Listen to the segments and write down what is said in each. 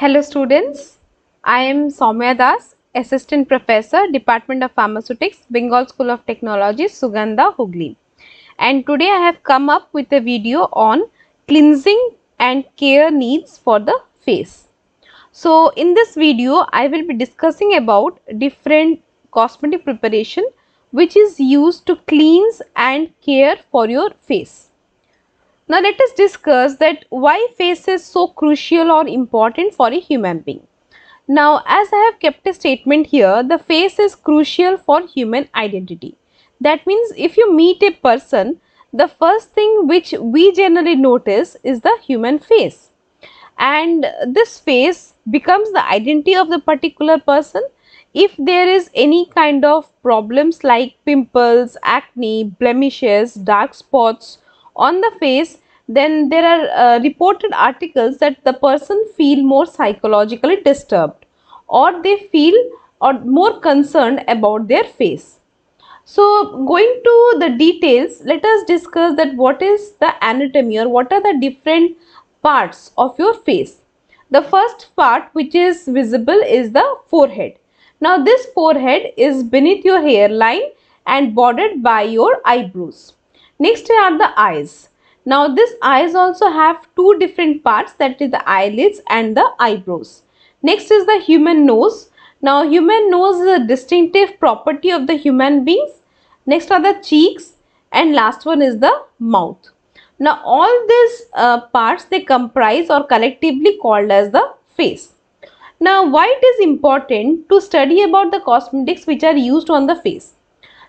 Hello students, I am Soumya Das, Assistant Professor, Department of Pharmaceutics, Bengal School of Technology, Sugandha, Hooghly. And today I have come up with a video on cleansing and care needs for the face. So in this video, I will be discussing about different cosmetic preparation which is used to cleanse and care for your face. Now let us discuss that why face is so crucial or important for a human being. Now as I have kept a statement here, the face is crucial for human identity. That means if you meet a person, the first thing which we generally notice is the human face. And this face becomes the identity of the particular person if there is any kind of problems like pimples, acne, blemishes, dark spots, on the face then there are uh, reported articles that the person feel more psychologically disturbed or they feel or more concerned about their face so going to the details let us discuss that what is the anatomy or what are the different parts of your face the first part which is visible is the forehead now this forehead is beneath your hairline and bordered by your eyebrows Next are the eyes. Now this eyes also have two different parts that is the eyelids and the eyebrows. Next is the human nose. Now human nose is a distinctive property of the human beings. Next are the cheeks and last one is the mouth. Now all these uh, parts they comprise or collectively called as the face. Now why it is important to study about the cosmetics which are used on the face.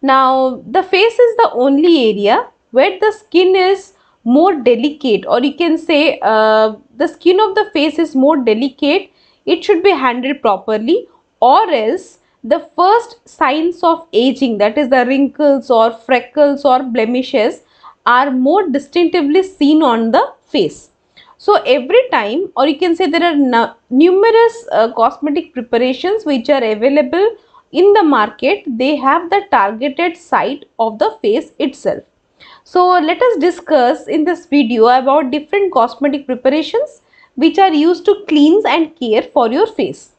Now the face is the only area where the skin is more delicate or you can say uh, the skin of the face is more delicate it should be handled properly or else the first signs of aging that is the wrinkles or freckles or blemishes are more distinctively seen on the face. So every time or you can say there are numerous uh, cosmetic preparations which are available in the market they have the targeted site of the face itself. So let us discuss in this video about different cosmetic preparations which are used to cleanse and care for your face.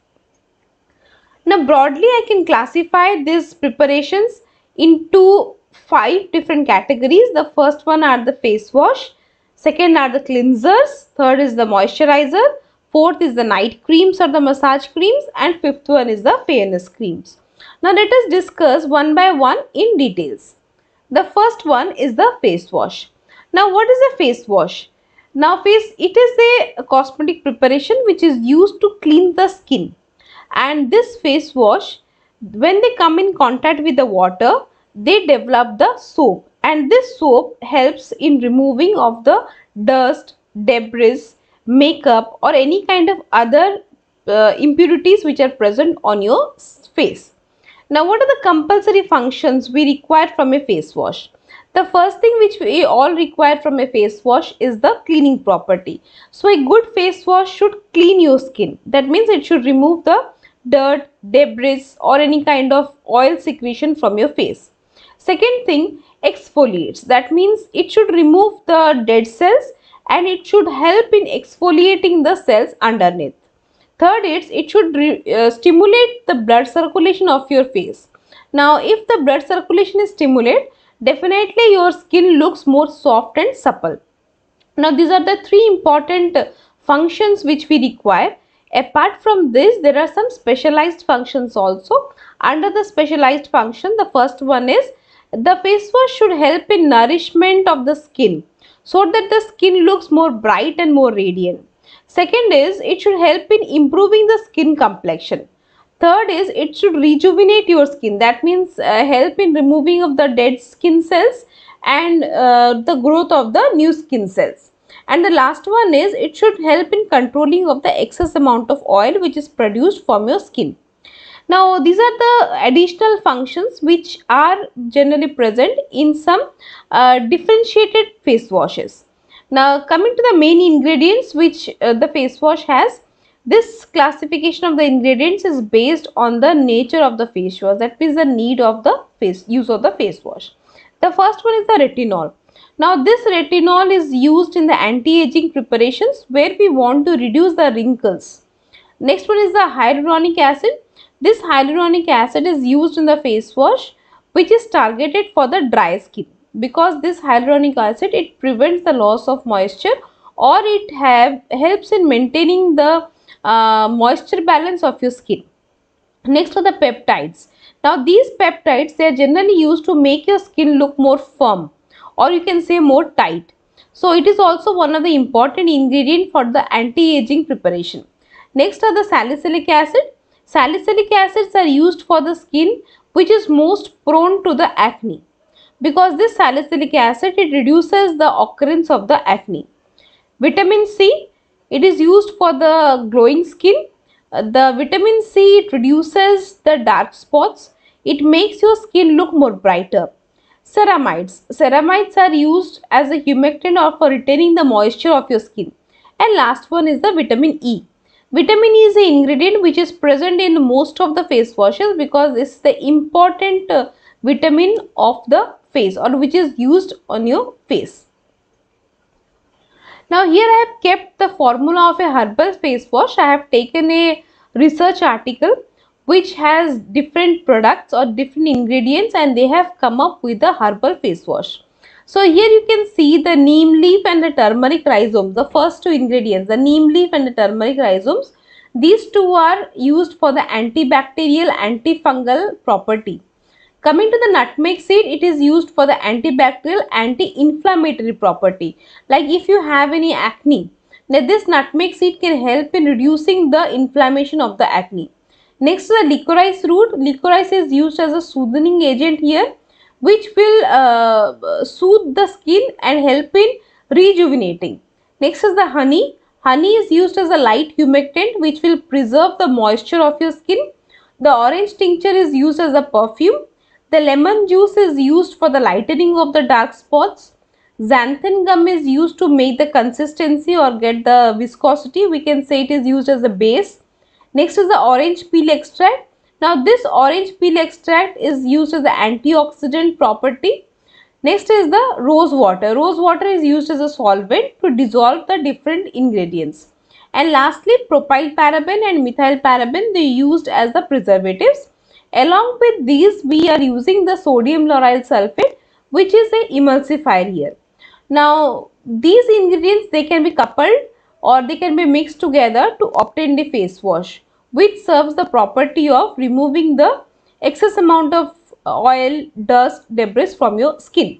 Now broadly I can classify these preparations into five different categories. The first one are the face wash, second are the cleansers, third is the moisturizer, fourth is the night creams or the massage creams and fifth one is the fairness creams. Now let us discuss one by one in details. The first one is the face wash. Now what is a face wash? Now face it is a cosmetic preparation which is used to clean the skin and this face wash when they come in contact with the water they develop the soap and this soap helps in removing of the dust, debris, makeup or any kind of other uh, impurities which are present on your face. Now what are the compulsory functions we require from a face wash? The first thing which we all require from a face wash is the cleaning property. So a good face wash should clean your skin. That means it should remove the dirt, debris or any kind of oil secretion from your face. Second thing, exfoliates. That means it should remove the dead cells and it should help in exfoliating the cells underneath. Third, is it should uh, stimulate the blood circulation of your face. Now, if the blood circulation is stimulated, definitely your skin looks more soft and supple. Now, these are the three important functions which we require. Apart from this, there are some specialized functions also. Under the specialized function, the first one is the face wash should help in nourishment of the skin so that the skin looks more bright and more radiant. Second is it should help in improving the skin complexion. Third is it should rejuvenate your skin. That means uh, help in removing of the dead skin cells and uh, the growth of the new skin cells. And the last one is it should help in controlling of the excess amount of oil which is produced from your skin. Now these are the additional functions which are generally present in some uh, differentiated face washes. Now coming to the main ingredients which uh, the face wash has. This classification of the ingredients is based on the nature of the face wash that means the need of the face use of the face wash. The first one is the retinol. Now this retinol is used in the anti-aging preparations where we want to reduce the wrinkles. Next one is the hyaluronic acid. This hyaluronic acid is used in the face wash which is targeted for the dry skin because this hyaluronic acid it prevents the loss of moisture or it have helps in maintaining the uh, moisture balance of your skin. Next are the peptides. Now these peptides they are generally used to make your skin look more firm or you can say more tight. So it is also one of the important ingredient for the anti-aging preparation. Next are the salicylic acid. Salicylic acids are used for the skin which is most prone to the acne because this salicylic acid it reduces the occurrence of the acne. Vitamin C it is used for the glowing skin. Uh, the vitamin C it reduces the dark spots. It makes your skin look more brighter. Ceramides. Ceramides are used as a humectant or for retaining the moisture of your skin. And last one is the vitamin E. Vitamin E is an ingredient which is present in most of the face washes because it's the important uh, vitamin of the face or which is used on your face. Now here I have kept the formula of a herbal face wash. I have taken a research article which has different products or different ingredients and they have come up with a herbal face wash. So here you can see the neem leaf and the turmeric rhizome, the first two ingredients, the neem leaf and the turmeric rhizomes. These two are used for the antibacterial, antifungal property. Coming to the nutmeg seed, it is used for the antibacterial, anti-inflammatory property. Like if you have any acne, now this nutmeg seed can help in reducing the inflammation of the acne. Next to the licorice root, licorice is used as a soothing agent here which will uh, soothe the skin and help in rejuvenating. Next is the honey. Honey is used as a light humectant which will preserve the moisture of your skin. The orange tincture is used as a perfume the lemon juice is used for the lightening of the dark spots. Xanthan gum is used to make the consistency or get the viscosity. We can say it is used as a base. Next is the orange peel extract. Now this orange peel extract is used as an antioxidant property. Next is the rose water. Rose water is used as a solvent to dissolve the different ingredients. And lastly, propyl paraben and methyl paraben they used as the preservatives. Along with these, we are using the sodium lauryl sulfate, which is a emulsifier here. Now, these ingredients, they can be coupled or they can be mixed together to obtain the face wash, which serves the property of removing the excess amount of oil, dust, debris from your skin.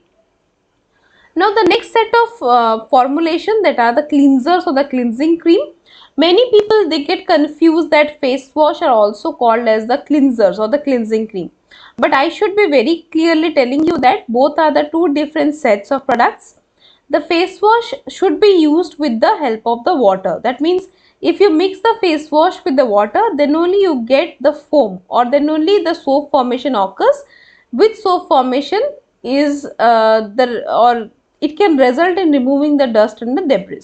Now, the next set of uh, formulation that are the cleansers or the cleansing cream Many people they get confused that face wash are also called as the cleansers or the cleansing cream. But I should be very clearly telling you that both are the two different sets of products. The face wash should be used with the help of the water. That means if you mix the face wash with the water then only you get the foam or then only the soap formation occurs with soap formation is uh, the or it can result in removing the dust and the debris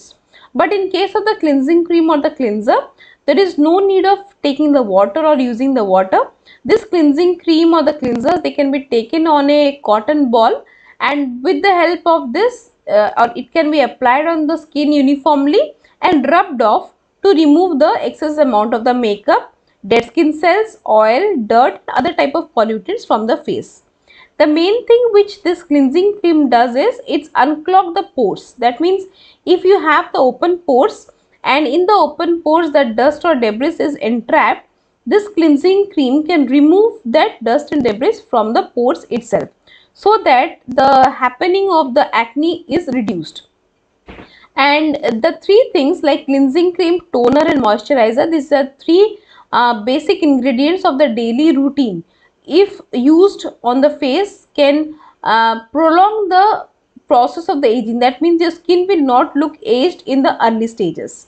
but in case of the cleansing cream or the cleanser, there is no need of taking the water or using the water. This cleansing cream or the cleanser, they can be taken on a cotton ball and with the help of this uh, or it can be applied on the skin uniformly and rubbed off to remove the excess amount of the makeup, dead skin cells, oil, dirt, other type of pollutants from the face. The main thing which this cleansing film does is it's unclog the pores. That means if you have the open pores and in the open pores that dust or debris is entrapped, this cleansing cream can remove that dust and debris from the pores itself so that the happening of the acne is reduced and the three things like cleansing cream toner and moisturizer these are three uh, basic ingredients of the daily routine if used on the face can uh, prolong the process of the aging that means your skin will not look aged in the early stages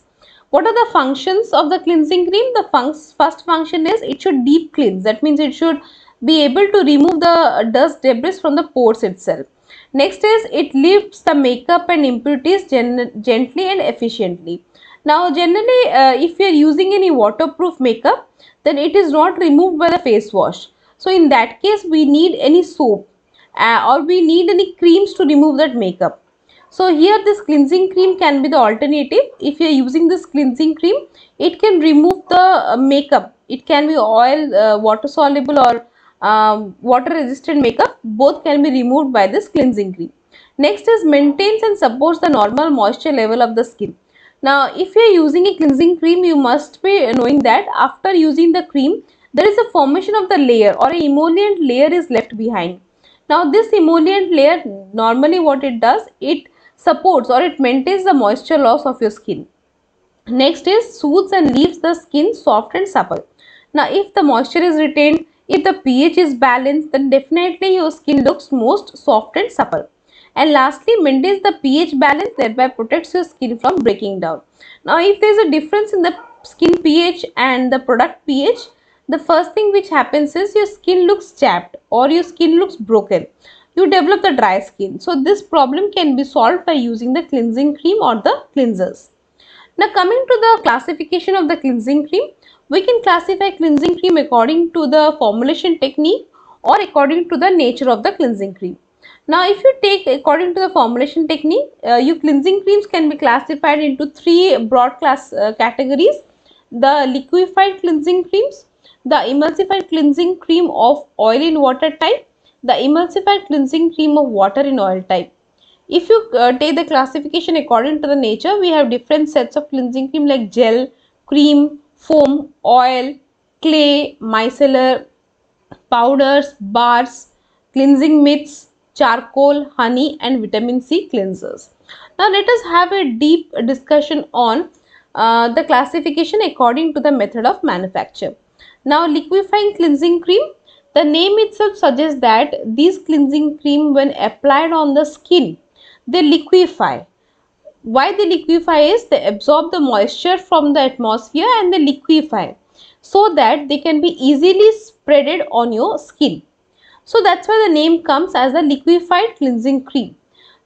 what are the functions of the cleansing cream the fun first function is it should deep cleanse that means it should be able to remove the dust debris from the pores itself next is it lifts the makeup and impurities gen gently and efficiently now generally uh, if you are using any waterproof makeup then it is not removed by the face wash so in that case, we need any soap uh, or we need any creams to remove that makeup. So here this cleansing cream can be the alternative. If you are using this cleansing cream, it can remove the uh, makeup. It can be oil, uh, water soluble or um, water resistant makeup. Both can be removed by this cleansing cream. Next is maintains and supports the normal moisture level of the skin. Now if you are using a cleansing cream, you must be knowing that after using the cream, there is a formation of the layer or a emollient layer is left behind. Now this emollient layer normally what it does, it supports or it maintains the moisture loss of your skin. Next is soothes and leaves the skin soft and supple. Now if the moisture is retained, if the pH is balanced, then definitely your skin looks most soft and supple. And lastly, maintains the pH balance thereby protects your skin from breaking down. Now if there is a difference in the skin pH and the product pH, the first thing which happens is your skin looks chapped or your skin looks broken you develop the dry skin so this problem can be solved by using the cleansing cream or the cleansers now coming to the classification of the cleansing cream we can classify cleansing cream according to the formulation technique or according to the nature of the cleansing cream now if you take according to the formulation technique uh, your cleansing creams can be classified into three broad class uh, categories the liquefied cleansing creams the emulsified cleansing cream of oil in water type, the emulsified cleansing cream of water in oil type. If you uh, take the classification according to the nature, we have different sets of cleansing cream like gel, cream, foam, oil, clay, micellar, powders, bars, cleansing mitts, charcoal, honey and vitamin C cleansers. Now let us have a deep discussion on uh, the classification according to the method of manufacture. Now liquefying cleansing cream. The name itself suggests that these cleansing cream when applied on the skin, they liquefy. Why they liquefy is they absorb the moisture from the atmosphere and they liquefy so that they can be easily spreaded on your skin. So that's why the name comes as a liquefied cleansing cream.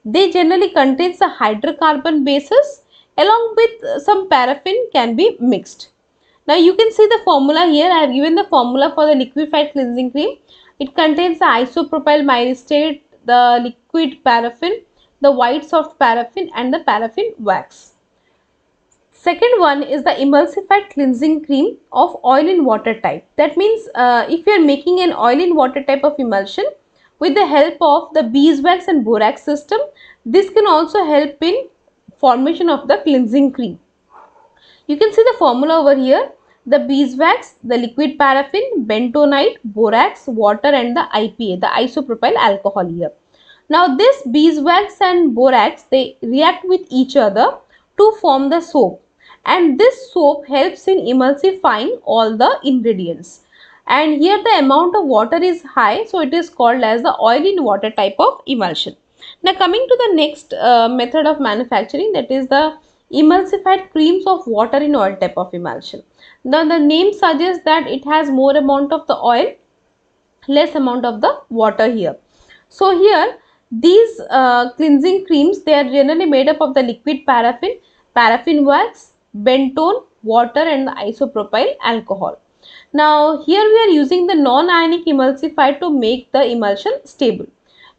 They generally contains a hydrocarbon basis along with some paraffin can be mixed. Now you can see the formula here. I have given the formula for the liquefied cleansing cream. It contains the isopropyl myristate, the liquid paraffin, the white soft paraffin and the paraffin wax. Second one is the emulsified cleansing cream of oil in water type. That means uh, if you are making an oil in water type of emulsion with the help of the beeswax and borax system, this can also help in formation of the cleansing cream. You can see the formula over here the beeswax, the liquid paraffin, bentonite, borax, water and the IPA, the isopropyl alcohol here. Now this beeswax and borax, they react with each other to form the soap and this soap helps in emulsifying all the ingredients. And here the amount of water is high so it is called as the oil in water type of emulsion. Now coming to the next uh, method of manufacturing that is the emulsified creams of water in oil type of emulsion. Now the name suggests that it has more amount of the oil, less amount of the water here. So here these uh, cleansing creams they are generally made up of the liquid paraffin, paraffin wax, bentone, water and isopropyl alcohol. Now here we are using the non-ionic emulsifier to make the emulsion stable.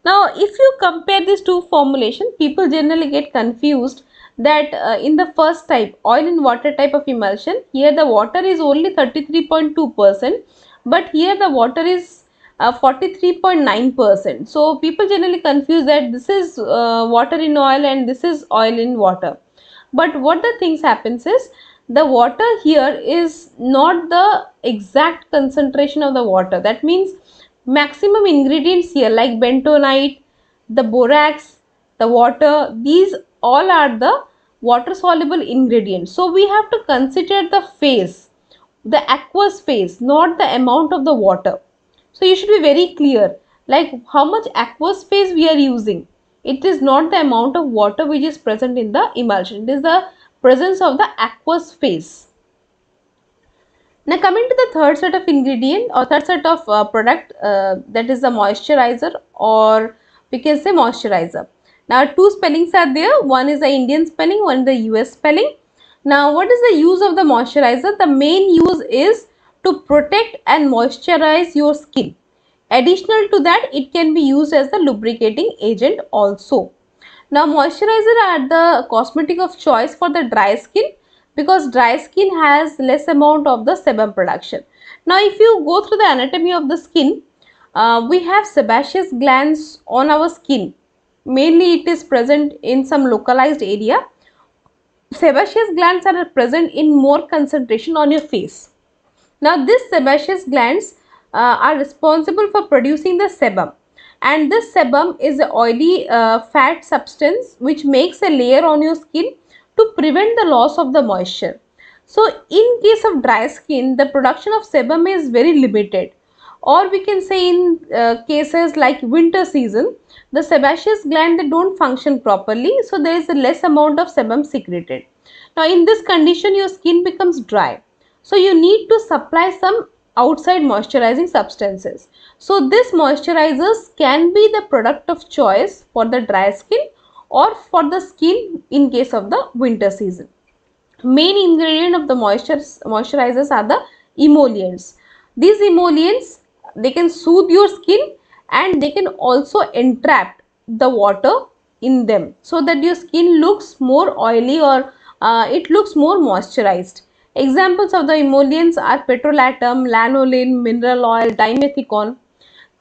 Now if you compare these two formulations, people generally get confused that uh, in the first type oil and water type of emulsion here the water is only 33.2 percent but here the water is 43.9 uh, percent so people generally confuse that this is uh, water in oil and this is oil in water but what the things happens is the water here is not the exact concentration of the water that means maximum ingredients here like bentonite the borax the water these all are the water soluble ingredient. So we have to consider the phase, the aqueous phase, not the amount of the water. So you should be very clear like how much aqueous phase we are using. It is not the amount of water which is present in the emulsion. It is the presence of the aqueous phase. Now coming to the third set of ingredient or third set of uh, product uh, that is the moisturizer or we can say moisturizer. Now two spellings are there. One is the Indian spelling, one is the US spelling. Now what is the use of the moisturizer? The main use is to protect and moisturize your skin. Additional to that, it can be used as the lubricating agent also. Now moisturizer are the cosmetic of choice for the dry skin because dry skin has less amount of the sebum production. Now if you go through the anatomy of the skin, uh, we have sebaceous glands on our skin Mainly it is present in some localized area. Sebaceous glands are present in more concentration on your face. Now these sebaceous glands uh, are responsible for producing the sebum and this sebum is an oily uh, fat substance which makes a layer on your skin to prevent the loss of the moisture. So in case of dry skin the production of sebum is very limited or we can say in uh, cases like winter season the sebaceous gland they don't function properly so there is a less amount of sebum secreted now in this condition your skin becomes dry so you need to supply some outside moisturizing substances so this moisturizers can be the product of choice for the dry skin or for the skin in case of the winter season main ingredient of the moisturizers are the emollients these emollients they can soothe your skin and they can also entrap the water in them so that your skin looks more oily or uh, it looks more moisturized. Examples of the emollients are petrolatum, lanolin, mineral oil, dimethicone.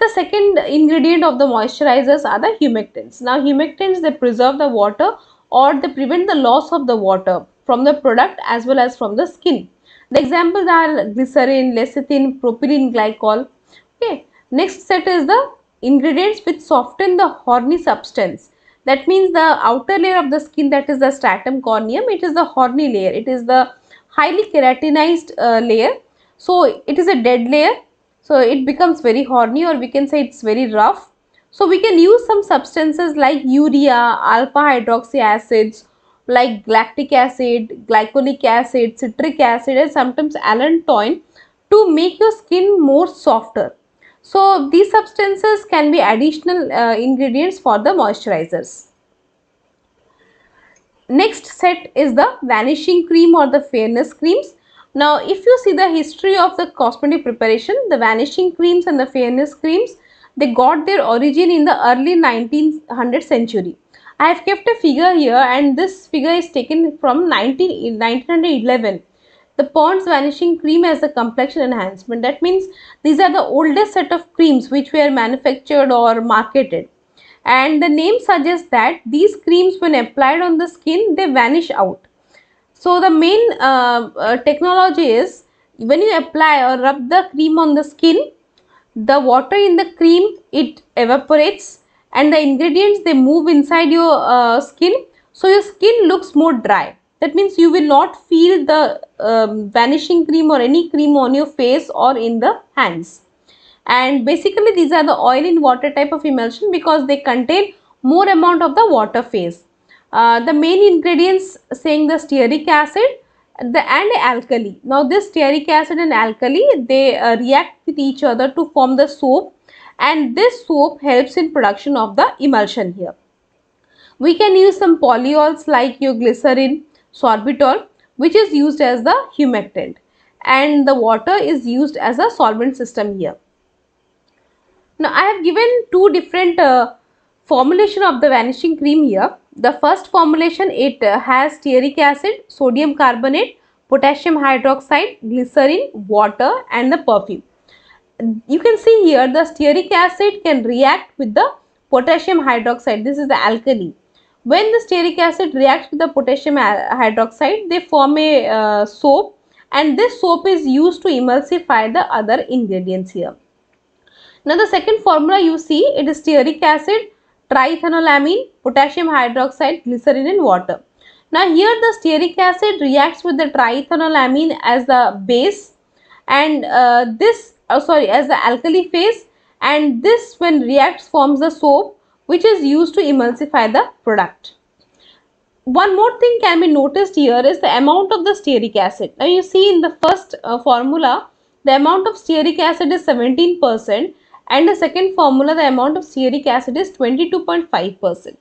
The second ingredient of the moisturizers are the humectants. Now humectants they preserve the water or they prevent the loss of the water from the product as well as from the skin. The examples are glycerin, lecithin, propylene glycol. Okay. Next set is the ingredients which soften the horny substance. That means the outer layer of the skin that is the stratum corneum, it is the horny layer. It is the highly keratinized uh, layer. So it is a dead layer. So it becomes very horny or we can say it's very rough. So we can use some substances like urea, alpha hydroxy acids like lactic acid, glycolic acid, citric acid and sometimes allantoin to make your skin more softer. So, these substances can be additional uh, ingredients for the moisturizers. Next set is the vanishing cream or the fairness creams. Now, if you see the history of the cosmetic preparation, the vanishing creams and the fairness creams, they got their origin in the early 1900 century. I have kept a figure here and this figure is taken from 19, 1911 the Pond's Vanishing Cream as a complexion enhancement. That means these are the oldest set of creams which were manufactured or marketed. And the name suggests that these creams when applied on the skin, they vanish out. So the main uh, uh, technology is when you apply or rub the cream on the skin, the water in the cream, it evaporates and the ingredients, they move inside your uh, skin. So your skin looks more dry that means you will not feel the um, vanishing cream or any cream on your face or in the hands and basically these are the oil in water type of emulsion because they contain more amount of the water phase uh, the main ingredients saying the stearic acid the and alkali now this stearic acid and alkali they uh, react with each other to form the soap and this soap helps in production of the emulsion here we can use some polyols like your glycerin sorbitol which is used as the humectant and the water is used as a solvent system here. Now I have given two different uh, formulation of the vanishing cream here. The first formulation it uh, has stearic acid, sodium carbonate, potassium hydroxide, glycerin, water and the perfume. You can see here the stearic acid can react with the potassium hydroxide. This is the alkali when the stearic acid reacts with the potassium hydroxide, they form a uh, soap and this soap is used to emulsify the other ingredients here. Now the second formula you see, it is stearic acid, triethanolamine, potassium hydroxide, glycerin and water. Now here the stearic acid reacts with the triethanolamine as the base and uh, this, oh, sorry, as the alkali phase and this when reacts forms the soap which is used to emulsify the product. One more thing can be noticed here is the amount of the stearic acid. Now you see in the first uh, formula, the amount of stearic acid is 17% and the second formula, the amount of stearic acid is 22.5%.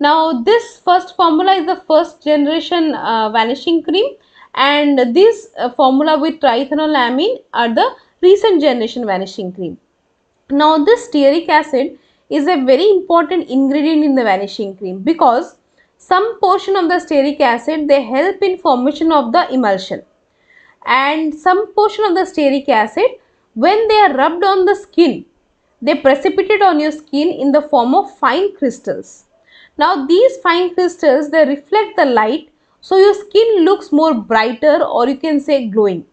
Now this first formula is the first generation uh, vanishing cream and this uh, formula with triethanolamine are the recent generation vanishing cream. Now this stearic acid is a very important ingredient in the vanishing cream because some portion of the stearic acid they help in formation of the emulsion and some portion of the stearic acid when they are rubbed on the skin they precipitate on your skin in the form of fine crystals. Now these fine crystals they reflect the light so your skin looks more brighter or you can say glowing.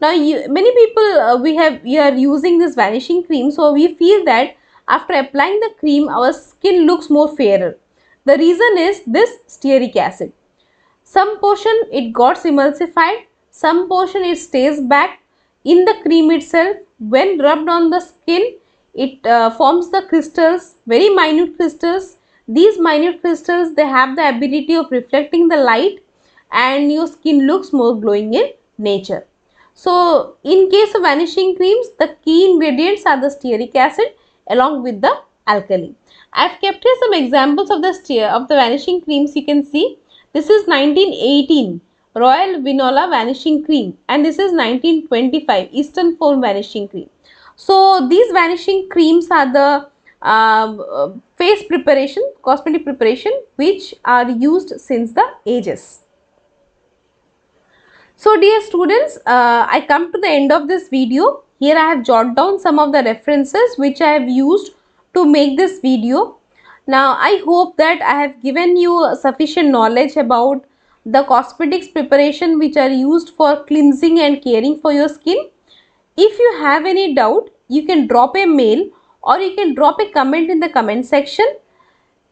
Now you, many people uh, we have we are using this vanishing cream so we feel that after applying the cream, our skin looks more fairer. The reason is this stearic acid. Some portion it got emulsified, some portion it stays back. In the cream itself, when rubbed on the skin, it uh, forms the crystals, very minute crystals. These minute crystals, they have the ability of reflecting the light and your skin looks more glowing in nature. So, in case of vanishing creams, the key ingredients are the stearic acid along with the alkali. I have kept here some examples of the steer of the vanishing creams you can see. This is 1918 Royal Vinola Vanishing Cream and this is 1925 Eastern Foam Vanishing Cream. So these vanishing creams are the um, uh, face preparation, cosmetic preparation which are used since the ages. So dear students, uh, I come to the end of this video. Here I have jotted down some of the references which I have used to make this video. Now I hope that I have given you sufficient knowledge about the cosmetics preparation which are used for cleansing and caring for your skin. If you have any doubt, you can drop a mail or you can drop a comment in the comment section.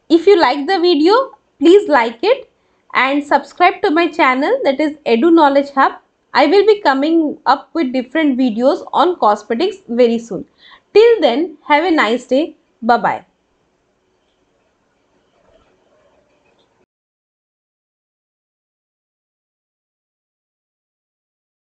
If you like the video, please like it and subscribe to my channel that is Edu Knowledge Hub. I will be coming up with different videos on cosmetics very soon. Till then, have a nice day. Bye-bye.